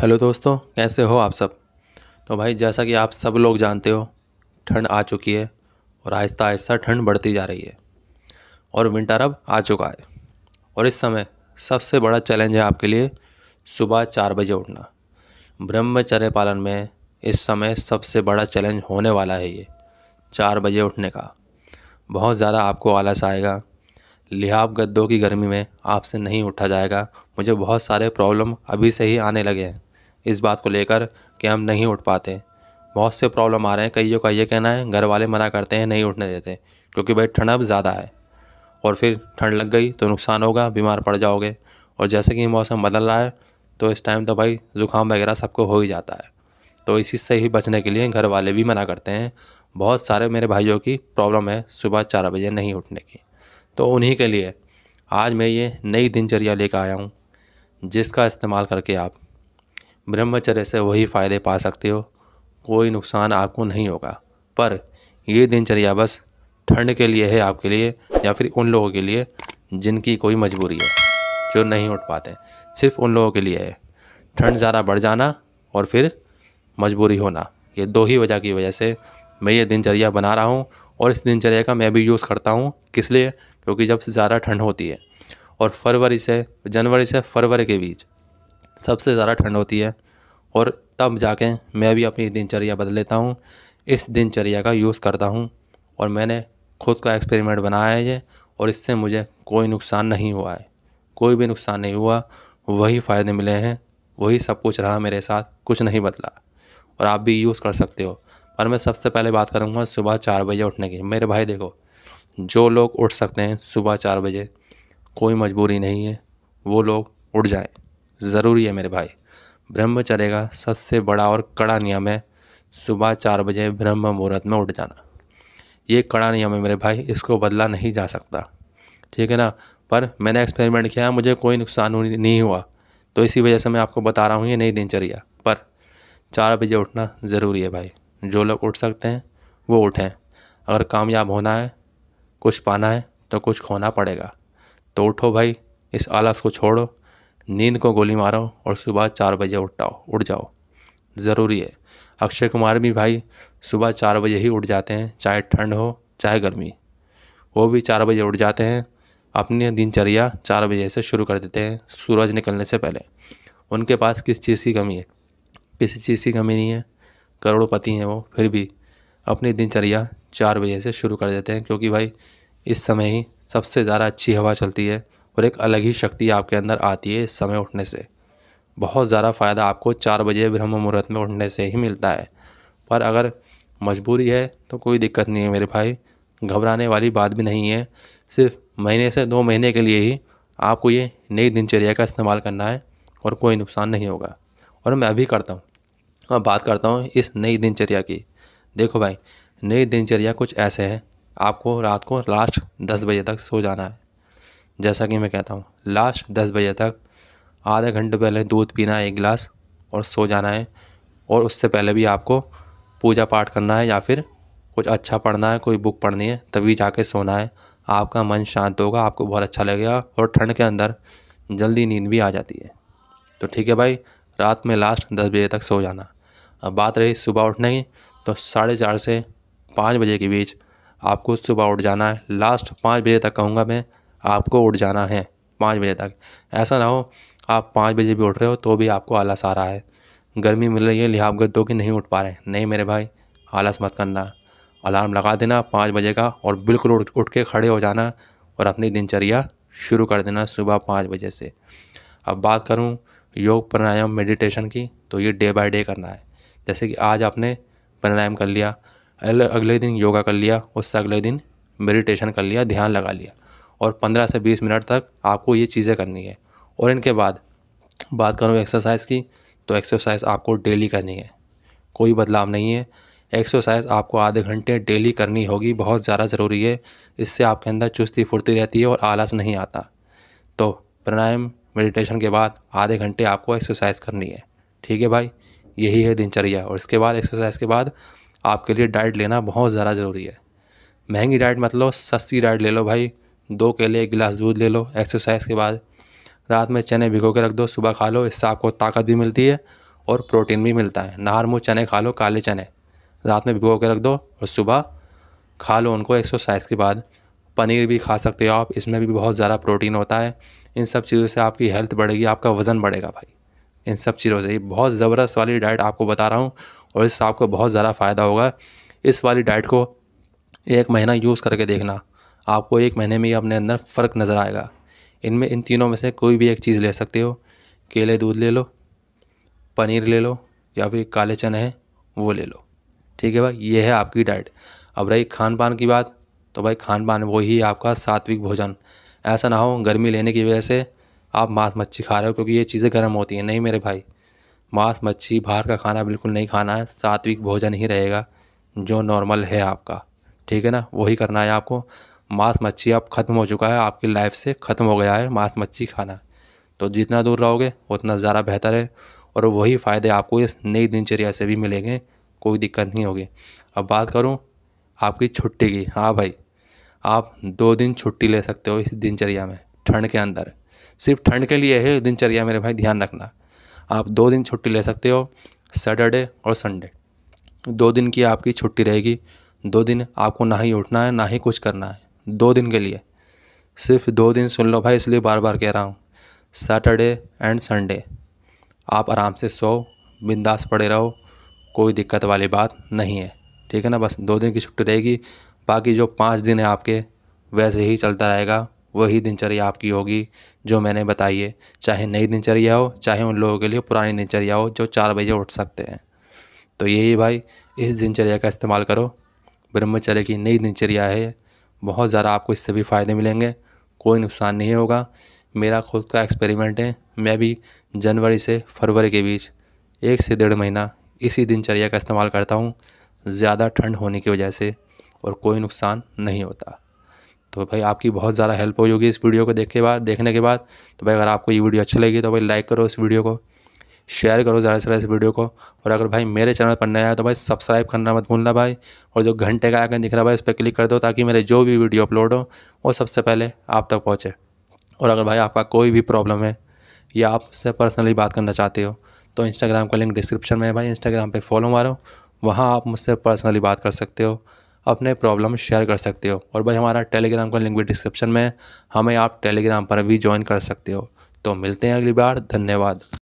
hello दोस्तों कैसे हो आप सब तो भाई जैसा कि आप सब लोग जानते हो ठंड आ चुकी है और आहिस्ता आहिस्ता ठंड बढ़ती जा रही है और विंटर अब आ चुका है और इस समय सबसे बड़ा चैलेंज है आपके लिए सुबह चार बजे उठना ब्रह्मचर्य पालन में इस समय सबसे बड़ा चैलेंज होने वाला है ये चार बजे उठने का बहुत ज़्यादा आपको आलस आएगा लिहाब गद्दों की गर्मी में आपसे नहीं उठा जाएगा मुझे बहुत सारे प्रॉब्लम अभी से ही आने लगे हैं इस बात को लेकर कि हम नहीं उठ पाते बहुत से प्रॉब्लम आ रहे हैं कईयों का ये कहना है घर वाले मना करते हैं नहीं उठने देते क्योंकि भाई ठंड अब ज़्यादा है और फिर ठंड लग गई तो नुकसान होगा बीमार पड़ जाओगे और जैसे कि मौसम बदल रहा है तो इस टाइम तो भाई ज़ुकाम वगैरह सबको हो ही जाता है तो इसी से ही बचने के लिए घर वाले भी मना करते हैं बहुत सारे मेरे भाइयों की प्रॉब्लम है सुबह चार बजे नहीं उठने की तो उन्हीं के लिए आज मैं ये नई दिनचर्या लेकर आया हूँ जिसका इस्तेमाल करके आप ब्रह्मचर्य से वही फ़ायदे पा सकते हो कोई नुकसान आपको नहीं होगा पर यह दिनचर्या बस ठंड के लिए है आपके लिए या फिर उन लोगों के लिए जिनकी कोई मजबूरी है जो नहीं उठ पाते सिर्फ उन लोगों के लिए है ठंड ज़्यादा बढ़ जाना और फिर मजबूरी होना ये दो ही वजह की वजह से मैं ये दिनचर्या बना रहा हूँ और इस दिनचर्या का मैं भी यूज़ करता हूँ किस लिए क्योंकि जब से ज़्यादा ठंड होती है और फरवरी से जनवरी से फरवरी के बीच सबसे ज़्यादा ठंड होती है और तब जाके मैं भी अपनी दिनचर्या बदल लेता हूँ इस दिनचर्या का यूज़ करता हूँ और मैंने खुद का एक्सपेरिमेंट बनाया है ये और इससे मुझे कोई नुकसान नहीं हुआ है कोई भी नुकसान नहीं हुआ वही फ़ायदे मिले हैं वही सब कुछ रहा मेरे साथ कुछ नहीं बदला और आप भी यूज़ कर सकते हो पर मैं सबसे पहले बात करूँगा सुबह चार बजे उठने की मेरे भाई देखो जो लोग उठ सकते हैं सुबह चार बजे कोई मजबूरी नहीं है वो लोग उठ जाएँ ज़रूरी है मेरे भाई ब्रह्मचर्य का सबसे बड़ा और कड़ा नियम है सुबह चार बजे ब्रह्म मुहूर्त में उठ जाना ये कड़ा नियम है मेरे भाई इसको बदला नहीं जा सकता ठीक है ना पर मैंने एक्सपेरिमेंट किया मुझे कोई नुकसान नहीं हुआ तो इसी वजह से मैं आपको बता रहा हूँ ये नई दिनचर्या पर चार बजे उठना ज़रूरी है भाई जो लोग उठ सकते हैं वो उठें अगर कामयाब होना है कुछ पाना है तो कुछ खोना पड़ेगा तो उठो भाई इस आलस को छोड़ो नींद को गोली मारो और सुबह चार बजे उठाओ उठ जाओ ज़रूरी है अक्षय कुमार भी भाई सुबह चार बजे ही उठ जाते हैं चाहे ठंड हो चाहे गर्मी वो भी चार बजे उठ जाते हैं अपनी दिनचर्या चार बजे से शुरू कर देते हैं सूरज निकलने से पहले उनके पास किस चीज़ की कमी है किसी चीज़ की कमी नहीं है करोड़पति हैं वो फिर भी अपनी दिनचर्या चार बजे से शुरू कर देते हैं क्योंकि भाई इस समय ही सबसे ज़्यादा अच्छी हवा चलती है और एक अलग ही शक्ति आपके अंदर आती है इस समय उठने से बहुत ज़्यादा फ़ायदा आपको चार बजे ब्रह्म मुहूर्त में उठने से ही मिलता है पर अगर मजबूरी है तो कोई दिक्कत नहीं है मेरे भाई घबराने वाली बात भी नहीं है सिर्फ महीने से दो महीने के लिए ही आपको ये नई दिनचर्या का इस्तेमाल करना है और कोई नुकसान नहीं होगा और मैं अभी करता हूँ अब बात करता हूँ इस नई दिनचर्या की देखो भाई नई दिनचर्या कुछ ऐसे है आपको रात को लास्ट दस बजे तक सो जाना है जैसा कि मैं कहता हूँ लास्ट दस बजे तक आधे घंटे पहले दूध पीना है एक गिलास और सो जाना है और उससे पहले भी आपको पूजा पाठ करना है या फिर कुछ अच्छा पढ़ना है कोई बुक पढ़नी है तभी जाके सोना है आपका मन शांत होगा आपको बहुत अच्छा लगेगा और ठंड के अंदर जल्दी नींद भी आ जाती है तो ठीक है भाई रात में लास्ट दस बजे तक सो जाना अब बात रही सुबह उठने की तो साढ़े चार से पाँच बजे के बीच आपको सुबह उठ जाना है लास्ट पाँच बजे तक कहूँगा मैं आपको उठ जाना है पाँच बजे तक ऐसा ना हो आप पाँच बजे भी उठ रहे हो तो भी आपको आलस आ रहा है गर्मी मिल रही है लिहाब गद्दों तो की नहीं उठ पा रहे नहीं मेरे भाई आलस मत करना अलार्म लगा देना पाँच बजे का और बिल्कुल उठ उठ के खड़े हो जाना और अपनी दिनचर्या शुरू कर देना सुबह पाँच बजे से अब बात करूँ योग प्राणायाम मेडिटेशन की तो ये डे बाय डे करना है जैसे कि आज आपने प्राणायाम कर लिया अगले दिन योगा कर लिया उससे अगले दिन मेडिटेशन कर लिया ध्यान लगा लिया और 15 से 20 मिनट तक आपको ये चीज़ें करनी है और इनके बाद बात करूँ एक्सरसाइज़ की तो एक्सरसाइज आपको डेली करनी है कोई बदलाव नहीं है एक्सरसाइज आपको आधे घंटे डेली करनी होगी बहुत ज़्यादा ज़रूरी है इससे आपके अंदर चुस्ती फुर्ती रहती है और आलस नहीं आता तो प्राणायाम मेडिटेशन के बाद आधे घंटे आपको एक्सरसाइज करनी है ठीक है भाई यही है दिनचर्या और इसके बाद एक्सरसाइज के बाद आपके लिए डाइट लेना बहुत ज़्यादा ज़रूरी है महंगी डाइट मतलब सस्ती डाइट ले लो भाई दो केले एक गिलास दूध ले लो एक्सरसाइज के बाद रात में चने भिगो के रख दो सुबह खा लो इससे आपको ताकत भी मिलती है और प्रोटीन भी मिलता है नहार मुँह चने खा लो काले चने रात में भिगो के रख दो और सुबह खा लो उनको एक्सरसाइज के बाद पनीर भी खा सकते हो आप इसमें भी बहुत ज़्यादा प्रोटीन होता है इन सब चीज़ों से आपकी हेल्थ बढ़ेगी आपका वज़न बढ़ेगा भाई इन सब चीज़ों से बहुत ज़बरदस्त वाली डाइट आपको बता रहा हूँ और इससे आपको बहुत ज़्यादा फ़ायदा होगा इस वाली डाइट को एक महीना यूज़ करके देखना आपको एक महीने में ही अपने अंदर फ़र्क नज़र आएगा इनमें इन तीनों में से कोई भी एक चीज़ ले सकते हो केले दूध ले लो पनीर ले लो या फिर काले चने हैं वो ले लो ठीक है भाई ये है आपकी डाइट अब रही खान पान की बात तो भाई खान पान वही आपका सात्विक भोजन ऐसा ना हो गर्मी लेने की वजह से आप मांस मच्छी खा रहे हो क्योंकि ये चीज़ें गर्म होती हैं नहीं मेरे भाई मांस मच्छी बाहर का खाना बिल्कुल नहीं खाना है सात्विक भोजन ही रहेगा जो नॉर्मल है आपका ठीक है ना वही करना है आपको मांस मच्छी अब ख़त्म हो चुका है आपकी लाइफ से ख़त्म हो गया है मांस मच्छी खाना तो जितना दूर रहोगे उतना ज़्यादा बेहतर है और वही फ़ायदे आपको इस नई दिनचर्या से भी मिलेंगे कोई दिक्कत नहीं होगी अब बात करूँ आपकी छुट्टी की हाँ भाई आप दो दिन छुट्टी ले सकते हो इस दिनचर्या में ठंड के अंदर सिर्फ ठंड के लिए है दिनचर्या मेरे भाई ध्यान रखना आप दो दिन छुट्टी ले सकते हो सैटरडे और संडे दो दिन की आपकी छुट्टी रहेगी दो दिन आपको ना ही उठना है ना ही कुछ करना है दो दिन के लिए सिर्फ दो दिन सुन लो भाई इसलिए बार बार कह रहा हूँ सैटरडे एंड संडे आप आराम से सो बिंदास पड़े रहो कोई दिक्कत वाली बात नहीं है ठीक है ना बस दो दिन की छुट्टी रहेगी बाकी जो पाँच दिन है आपके वैसे ही चलता रहेगा वही दिनचर्या आपकी होगी जो मैंने बताई है चाहे नई दिनचर्या हो चाहे उन लोगों के लिए पुरानी दिनचर्या हो जो चार बजे उठ सकते हैं तो यही भाई इस दिनचर्या का इस्तेमाल करो ब्रह्मचर्य की नई दिनचर्या है बहुत ज़्यादा आपको इससे भी फ़ायदे मिलेंगे कोई नुकसान नहीं होगा मेरा खुद का एक्सपेरिमेंट है मैं भी जनवरी से फरवरी के बीच एक से डेढ़ महीना इसी दिनचर्या का इस्तेमाल करता हूँ ज़्यादा ठंड होने की वजह से और कोई नुकसान नहीं होता तो भाई आपकी बहुत ज़्यादा हेल्प होगी इस वीडियो को देख के बाद देखने के बाद तो भाई अगर आपको ये वीडियो अच्छी लगी तो भाई लाइक करो इस वीडियो को शेयर करो ज़्यादा से ज़्यादा इस वीडियो को और अगर भाई मेरे चैनल पर नया है तो भाई सब्सक्राइब करना मत भूलना भाई और जो घंटे का आगे दिख रहा है भाई उस पर क्लिक कर दो ताकि मेरे जो भी वीडियो अपलोड हो वो सबसे पहले आप तक पहुँचे और अगर भाई आपका कोई भी प्रॉब्लम है या आपसे पर्सनली बात करना चाहते हो तो इंस्टाग्राम का लिंक डिस्क्रिप्शन में है भाई इंस्टाग्राम पर फॉलो मारो वहाँ आप मुझसे पर्सनली बात कर सकते हो अपने प्रॉब्लम शेयर कर सकते हो और भाई हमारा टेलीग्राम का लिंक भी डिस्क्रिप्शन में है हमें आप टेलीग्राम पर भी ज्वाइन कर सकते हो तो मिलते हैं अगली बार धन्यवाद